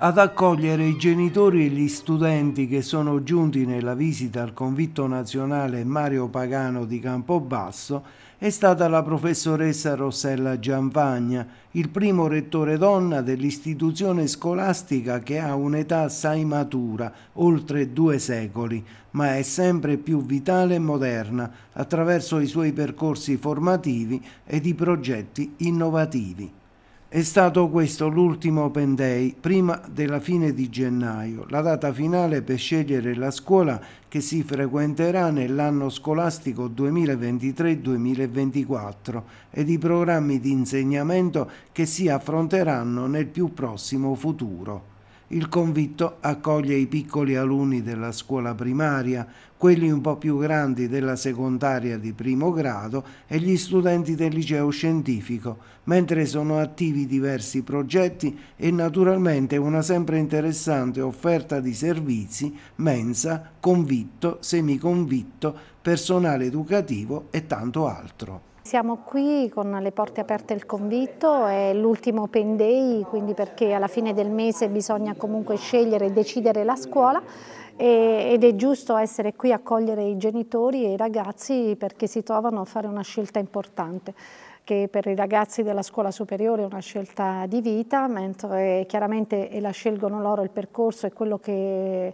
ad accogliere i genitori e gli studenti che sono giunti nella visita al convitto nazionale Mario Pagano di Campobasso è stata la professoressa Rossella Gianvagna, il primo rettore donna dell'istituzione scolastica che ha un'età assai matura, oltre due secoli, ma è sempre più vitale e moderna attraverso i suoi percorsi formativi ed i progetti innovativi. È stato questo l'ultimo Open Day prima della fine di gennaio, la data finale per scegliere la scuola che si frequenterà nell'anno scolastico 2023-2024 ed i programmi di insegnamento che si affronteranno nel più prossimo futuro. Il convitto accoglie i piccoli alunni della scuola primaria, quelli un po' più grandi della secondaria di primo grado e gli studenti del liceo scientifico, mentre sono attivi diversi progetti e naturalmente una sempre interessante offerta di servizi, mensa, convitto, semiconvitto, personale educativo e tanto altro. Siamo qui con le porte aperte il convitto, è l'ultimo open day, quindi perché alla fine del mese bisogna comunque scegliere e decidere la scuola ed è giusto essere qui a cogliere i genitori e i ragazzi perché si trovano a fare una scelta importante che per i ragazzi della scuola superiore è una scelta di vita, mentre chiaramente la scelgono loro il percorso e quello che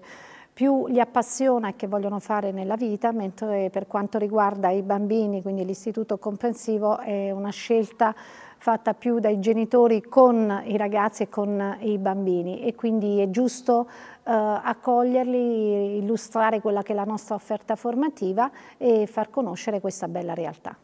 più li appassiona e che vogliono fare nella vita, mentre per quanto riguarda i bambini, quindi l'istituto comprensivo è una scelta fatta più dai genitori con i ragazzi e con i bambini e quindi è giusto eh, accoglierli, illustrare quella che è la nostra offerta formativa e far conoscere questa bella realtà.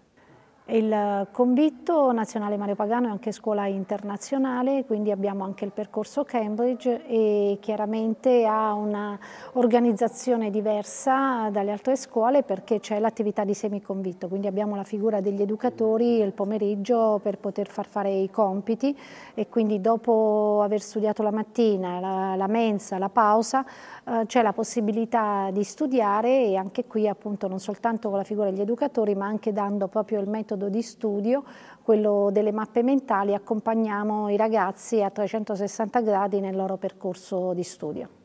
Il convitto nazionale Mario Pagano è anche scuola internazionale, quindi abbiamo anche il percorso Cambridge e chiaramente ha un'organizzazione diversa dalle altre scuole perché c'è l'attività di semiconvitto, quindi abbiamo la figura degli educatori il pomeriggio per poter far fare i compiti e quindi dopo aver studiato la mattina, la, la mensa, la pausa, eh, c'è la possibilità di studiare e anche qui appunto non soltanto con la figura degli educatori ma anche dando proprio il metodo metodo di studio, quello delle mappe mentali, accompagniamo i ragazzi a 360 gradi nel loro percorso di studio.